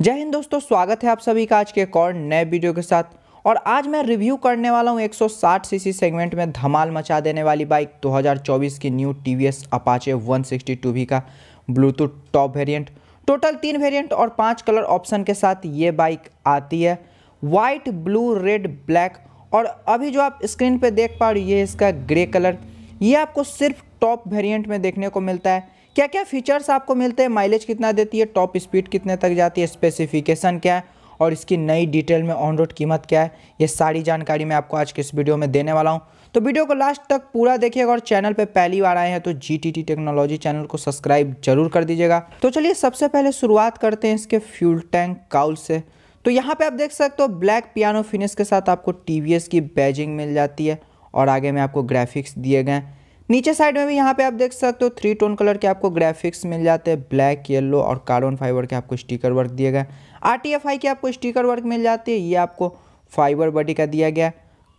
जय हिंद दोस्तों स्वागत है आप सभी का आज के एक और नए वीडियो के साथ और आज मैं रिव्यू करने वाला हूं 160 सीसी सेगमेंट में धमाल मचा देने वाली बाइक 2024 की new T V S Apache one का ब्लूटूथ टॉप वेरिएंट टोटल तीन वेरिएंट और पांच कलर ऑप्शन के साथ ये बाइक आती है वाइट ब्लू रेड ब्लैक और अभी जो आप स्क्रीन पर देख पा रहे ये इसका ग्रे कलर ये आपको सिर्फ टॉप वेरियंट में देखने को मिलता है क्या क्या फीचर्स आपको मिलते हैं माइलेज कितना देती है टॉप स्पीड कितने तक जाती है स्पेसिफिकेशन क्या है और इसकी नई डिटेल में ऑन रोड कीमत क्या है ये सारी जानकारी मैं आपको आज के इस वीडियो में देने वाला हूँ तो वीडियो को लास्ट तक पूरा देखिएगा और चैनल पे पहली बार आए हैं तो जी टी टेक्नोलॉजी चैनल को सब्सक्राइब जरूर कर दीजिएगा तो चलिए सबसे पहले शुरुआत करते हैं इसके फ्यूल टैंक काउल से तो यहाँ पे आप देख सकते हो ब्लैक पियानो फिनिश के साथ आपको टी की बैजिंग मिल जाती है और आगे में आपको ग्राफिक्स दिए गए हैं नीचे साइड में भी यहाँ पे आप देख सकते हो थ्री टोन कलर के आपको ग्राफिक्स मिल जाते हैं ब्लैक येलो और कार्बन फाइबर के आपको स्टिकर वर्क दिए गए आर टी एफ आई के आपको स्टिकर वर्क मिल जाती है ये आपको फाइबर बॉडी का दिया गया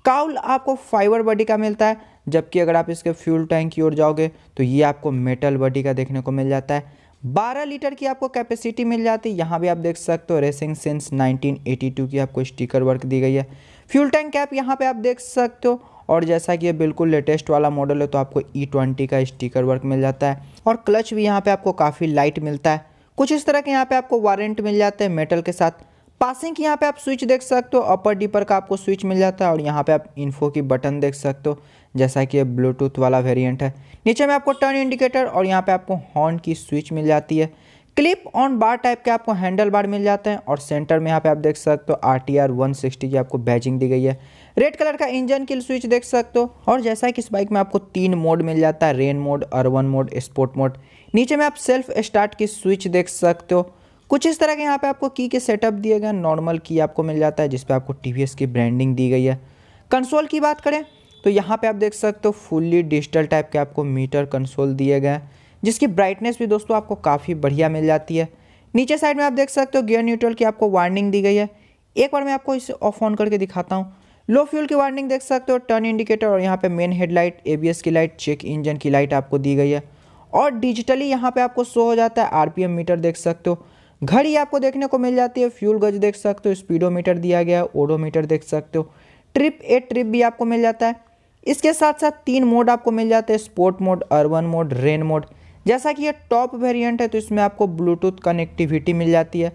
काउल आपको फाइबर बॉडी का मिलता है जबकि अगर आप इसके फ्यूल टैंक की ओर जाओगे तो ये आपको मेटल बॉडी का देखने को मिल जाता है 12 लीटर की आपको कैपेसिटी मिल जाती है यहाँ भी आप देख सकते हो रेसिंग एटी 1982 की आपको स्टिकर वर्क दी गई है फ्यूल टैंक कैप यहाँ पे आप देख सकते हो और जैसा कि ये बिल्कुल लेटेस्ट वाला मॉडल है तो आपको ई e ट्वेंटी का स्टिकर वर्क मिल जाता है और क्लच भी यहाँ पर आपको काफ़ी लाइट मिलता है कुछ इस तरह के यहाँ पर आपको वारंट मिल जाते हैं मेटल के साथ पासिंग की यहाँ पे आप स्विच देख सकते हो अपर डिपर का आपको स्विच मिल जाता है और यहाँ पे आप इन्फो की बटन देख सकते हो जैसा कि ये ब्लूटूथ वाला वेरिएंट है नीचे में आपको टर्न इंडिकेटर और यहाँ पे आपको हॉर्न की स्विच मिल जाती है क्लिप ऑन बार टाइप के आपको हैंडल बार मिल जाते हैं और सेंटर में यहाँ पे आप देख सकते हो R T R one sixty की आपको बैजिंग दी गई है रेड कलर का इंजन किल स्विच देख सकते हो और जैसा कि इस बाइक में आपको तीन मोड मिल जाता है rain mode urban mode sport mode नीचे में आप सेल्फ स्टार्ट की स्विच देख सकते हो कुछ इस तरह के यहाँ पे आपको की के सेटअप दिए गए नॉर्मल की आपको मिल जाता है जिसपे आपको टी की ब्रांडिंग दी गई है कंसोल की बात करें तो यहाँ पे आप देख सकते हो फुल्ली डिजिटल टाइप के आपको मीटर कंसोल दिए गए जिसकी ब्राइटनेस भी दोस्तों आपको काफ़ी बढ़िया मिल जाती है नीचे साइड में आप देख सकते हो गियर न्यूट्रल की आपको वार्निंग दी गई है एक बार मैं आपको इसे ऑफ ऑन करके दिखाता हूँ लो फ्यूल की वार्निंग देख सकते हो टर्न इंडिकेटर और यहाँ पे मेन हेडलाइट एबीएस की लाइट चेक इंजन की लाइट आपको दी गई है और डिजिटली यहाँ पे आपको शो हो जाता है आरपीएम मीटर देख सकते हो घड़ी आपको देखने को मिल जाती है फ्यूल गज देख सकते हो स्पीडोमीटर दिया गया है ओडोमीटर देख सकते हो ट्रिप ए ट्रिप भी आपको मिल जाता है इसके साथ साथ तीन मोड आपको मिल जाते हैं sport mode urban mode rain mode जैसा कि यह टॉप वेरिएंट है तो इसमें आपको ब्लूटूथ कनेक्टिविटी मिल जाती है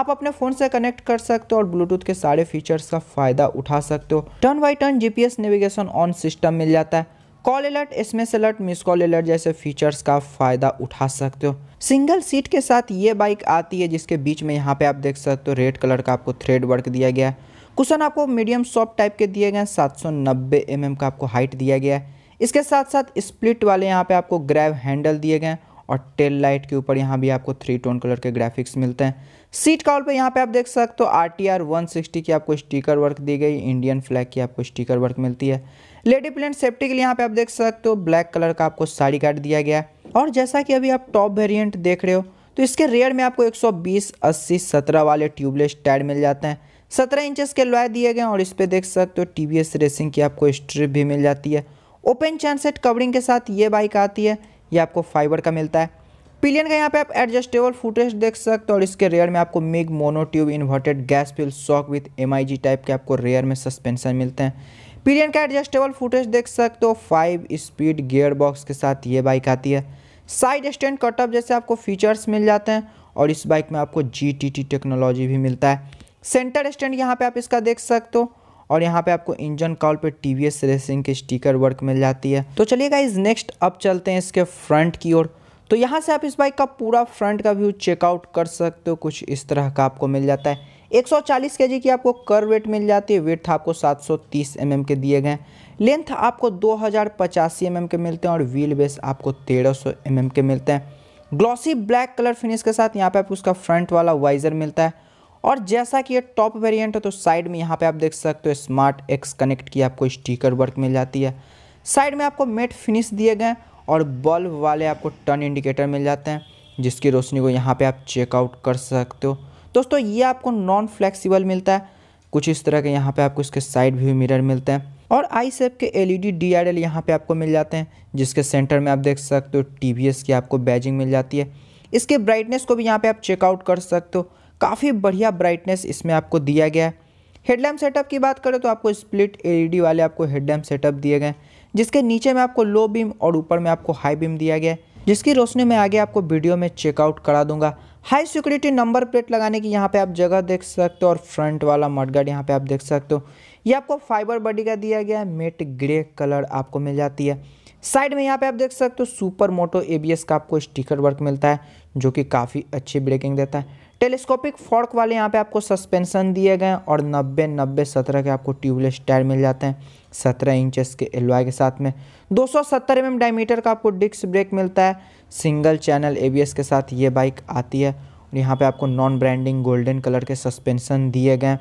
आप अपने फ़ोन से कनेक्ट कर सकते हो और ब्लूटूथ के सारे फीचर्स का फ़ायदा उठा सकते हो टर्न बाई टर्न जी नेविगेशन ऑन सिस्टम मिल जाता है call alert SMS alert miss call alert जैसे फीचर्स का फ़ायदा उठा सकते हो सिंगल सीट के साथ ये बाइक आती है जिसके बीच में यहाँ पे आप देख सकते हो रेड कलर का आपको थ्रेड वर्क दिया गया है कुशन आपको मीडियम सॉफ्ट टाइप के दिए गए हैं सात सौ का आपको हाइट दिया गया है इसके साथ साथ स्प्लिट वाले यहाँ पे आपको ग्रैब हैंडल दिए गए हैं और टेल लाइट के ऊपर यहाँ भी आपको थ्री टोन कलर के ग्राफिक्स मिलते हैं सीट कॉल पे यहाँ पे आप देख सकते हो R T R one sixty की आपको स्टिकर वर्क दी गई इंडियन फ्लैग की आपको स्टिकर वर्क मिलती है लेडी प्लेन सेफ्टी के लिए यहाँ पे आप देख सकते हो ब्लैक कलर का आपको साड़ी कार्ड दिया गया है और जैसा कि अभी आप टॉप वेरियंट देख रहे हो तो इसके रेयर में आपको बीस अस्सी सत्रह वाले ट्यूबलेस टायर मिल जाते हैं सत्रह इंचज के लॉय दिए गए और इस पर देख सकते हो टी रेसिंग की आपको स्ट्रिप भी मिल जाती है ओपन चैन सेट कवरिंग के साथ ये बाइक आती है ये आपको फाइबर का मिलता है पिलियन का यहाँ पे आप एडजस्टेबल फुटेज देख सकते हो और इसके रेयर में आपको मिग monotube inverted gas fill shock with M type के आपको रेयर में सस्पेंशन मिलते हैं पिलियन का एडजस्टेबल फुटेज देख सकते हो फाइव स्पीड गियर बॉक्स के साथ ये बाइक आती है साइड स्टैंड कटअप जैसे आपको फीचर्स मिल जाते हैं और इस बाइक में आपको जी टेक्नोलॉजी भी मिलता है सेंटर स्टैंड यहाँ पे आप इसका देख सकते हो और यहाँ पे आपको इंजन कॉल पे टी वी रेसिंग की स्टिकर वर्क मिल जाती है तो चलिए गाइज नेक्स्ट अब चलते हैं इसके फ्रंट की ओर तो यहाँ से आप इस बाइक का पूरा फ्रंट का व्यू चेकआउट कर सकते हो कुछ इस तरह का आपको मिल जाता है 140 केजी की आपको कर वेट मिल जाती है वेट आपको 730 एमएम mm के दिए गए लेंथ आपको दो हज़ार mm के मिलते हैं और व्हील बेस आपको 1300 सौ mm के मिलते हैं ग्लॉसी ब्लैक कलर फिनिश के साथ यहाँ पे आपको उसका फ्रंट वाला वाइजर मिलता है और जैसा कि ये टॉप वेरिएंट है तो साइड में यहाँ पे आप देख सकते हो स्मार्ट एक्स कनेक्ट की आपको स्टीकर वर्क मिल जाती है साइड में आपको मेट फिनिश दिए गए और बल्ब वाले आपको टर्न इंडिकेटर मिल जाते हैं जिसकी रोशनी को यहाँ पर आप चेकआउट कर सकते हो दोस्तों ये आपको नॉन फ्लैक्सीबल मिलता है कुछ इस तरह के यहाँ पर आपको इसके साइड व्यू मिररर मिलते हैं और आई सेप के L E D D R L यहाँ पर आपको मिल जाते हैं जिसके सेंटर में आप देख सकते हो टी वी एस की आपको बैजिंग मिल जाती है इसके ब्राइटनेस को भी यहाँ पर आप चेकआउट कर सकते हो काफ़ी बढ़िया ब्राइटनेस इसमें आपको दिया गया है हेडलैम्प सेटअप की बात करें तो आपको स्प्लिट एलईडी e वाले आपको हेडलैम्प सेटअप दिए गए जिसके नीचे में आपको लो बीम और ऊपर में आपको हाई बीम दिया गया है जिसकी रोशनी में आगे आपको वीडियो में चेकआउट करा दूंगा हाई सिक्योरिटी नंबर प्लेट लगाने की यहाँ पे आप जगह देख सकते हो और फ्रंट वाला मडगार्ड यहाँ पे आप देख सकते हो ये आपको फाइबर बॉडी का दिया गया है मेट ग्रे कलर आपको मिल जाती है साइड में यहाँ पे आप देख सकते हो सुपर मोटो एबीएस का आपको स्टिकर वर्क मिलता है जो कि काफ़ी अच्छी ब्रेकिंग देता है टेलीस्कोपिक फॉर्क वाले यहाँ पे आपको सस्पेंशन दिए गए और नब्बे नब्बे सत्रह के आपको ट्यूबलेस टायर मिल जाते हैं सत्रह इंचेस के एलवाई के साथ में दो सौ सत्तर एम डायमीटर का आपको डिस्क ब्रेक मिलता है सिंगल चैनल एबीएस के साथ ये बाइक आती है और यहाँ पे आपको नॉन ब्रांडिंग गोल्डन कलर के सस्पेंशन दिए गए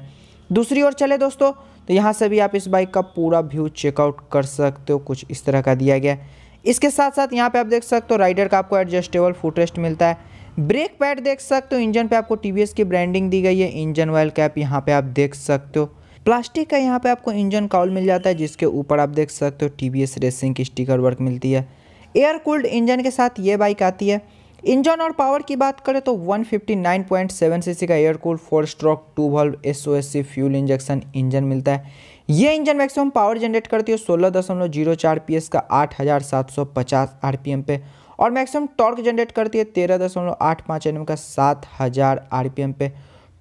दूसरी ओर चले दोस्तों तो यहाँ से भी आप इस बाइक का पूरा व्यू चेकआउट कर सकते हो कुछ इस तरह का दिया गया इसके साथ साथ यहाँ पे आप देख सकते हो राइडर का आपको एडजस्टेबल फुटरेस्ट मिलता है ब्रेक पैड देख सकते हो इंजन पे आपको टीवीएस की ब्रांडिंग दी गई है इंजन वाइल कैप यहाँ पे आप देख सकते हो प्लास्टिक का यहाँ पे आपको इंजन काउल मिल जाता है जिसके ऊपर आप देख सकते हो टीवीएस रेसिंग की स्टिकर वर्क मिलती है एयर कूल्ड इंजन के साथ ये बाइक आती है इंजन और पावर की बात करें तो 159.7 सीसी का air cool four stroke two S SOSC fuel injection engine मिलता है ये इंजन मैक्सिमम पावर जनरेट करती है सोलह दशमलव जीरो चार पी का आठ हज़ार सात सौ पचास पे और मैक्सिमम टॉर्क जनरेट करती है तेरह दशमलव आठ पाँच एन का सात हज़ार आर पे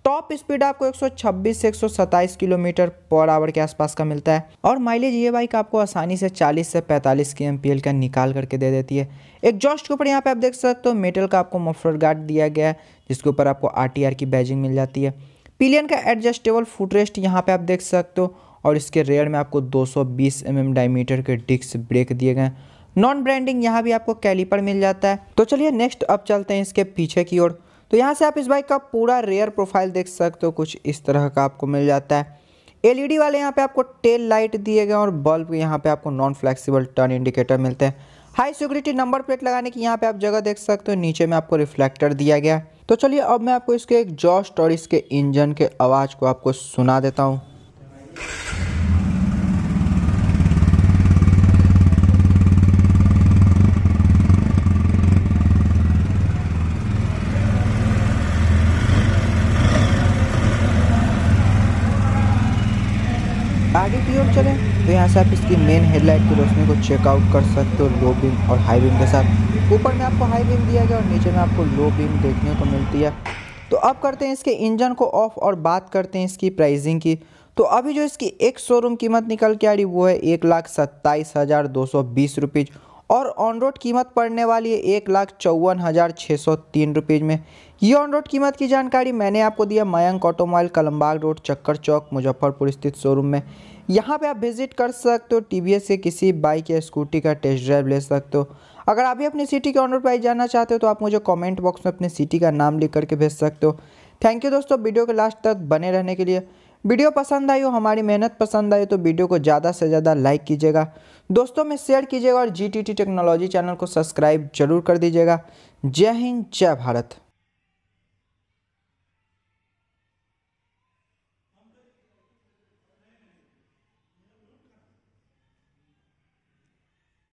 टॉप स्पीड आपको 126 से 127 किलोमीटर पर आवर के आसपास का मिलता है और माइलेज ये बाइक आपको आसानी से 40 से 45 के एम का निकाल करके दे देती है एग्जॉस्ट के ऊपर यहाँ पे आप देख सकते हो मेटल का आपको मफलर गार्ड दिया गया है जिसके ऊपर आपको आर की बैजिंग मिल जाती है पिलियन का एडजस्टेबल फुटरेस्ट यहाँ पर आप देख सकते हो और इसके रेयर में आपको दो सौ एम डायमीटर के डिस्क ब्रेक दिए गए हैं नॉन ब्रांडिंग यहाँ भी आपको कैलीपर मिल जाता है तो चलिए नेक्स्ट अब चलते हैं इसके पीछे की ओर तो यहाँ से आप इस बाइक का पूरा रेयर प्रोफाइल देख सकते हो कुछ इस तरह का आपको मिल जाता है एलईडी e वाले यहाँ पे आपको टेल लाइट दिए गए और बल्ब यहाँ पे आपको नॉन फ्लेक्सिबल टर्न इंडिकेटर मिलते हैं हाई सिक्योरिटी नंबर प्लेट लगाने की यहाँ पे आप जगह देख सकते हो नीचे में आपको रिफ्लेक्टर दिया गया तो चलिए अब मैं आपको इसके एक जॉस्ट और इसके इंजन के आवाज़ को आपको सुना देता हूँ आगे की ओर चलें तो यहाँ से आप इसकी मेन हेडलाइट की रोशनी को चेकआउट कर सकते हो लो बीम और हाई बीम के साथ ऊपर में आपको हाई बीम दिया गया और नीचे में आपको लो बीम देखने को मिलती है तो अब करते हैं इसके इंजन को ऑफ और बात करते हैं इसकी प्राइसिंग की तो अभी जो इसकी एक शोरूम कीमत निकल के आ रही वो है एक लाख सत्ताईस हज़ार दो सौ बीस रुपीज़ और ऑन रोड कीमत पड़ने वाली है एक लाख चौवन हज़ार छः सौ तीन रुपीज़ में ये ऑन रोड कीमत की जानकारी मैंने आपको दिया मयंक ऑटोमोबाइल कलमबाग रोड चक्कर चौक मुजफ्फरपुर स्थित शोरूम में यहाँ पे आप विजिट कर सकते हो टी से किसी बाइक या स्कूटी का टेस्ट ड्राइव ले सकते हो अगर आप भी अपनी सिटी के ऑन रोड बाइक जाना चाहते हो तो आप मुझे कॉमेंट बॉक्स में अपनी सिटी का नाम लिख करके भेज सकते हो थैंक यू दोस्तों वीडियो के लास्ट तक बने रहने के लिए वीडियो पसंद आई हो हमारी मेहनत पसंद आई तो वीडियो को ज़्यादा से ज़्यादा लाइक कीजिएगा दोस्तों में शेयर कीजिएगा और जी टेक्नोलॉजी चैनल को सब्सक्राइब जरूर कर दीजिएगा जय हिंद जय भारत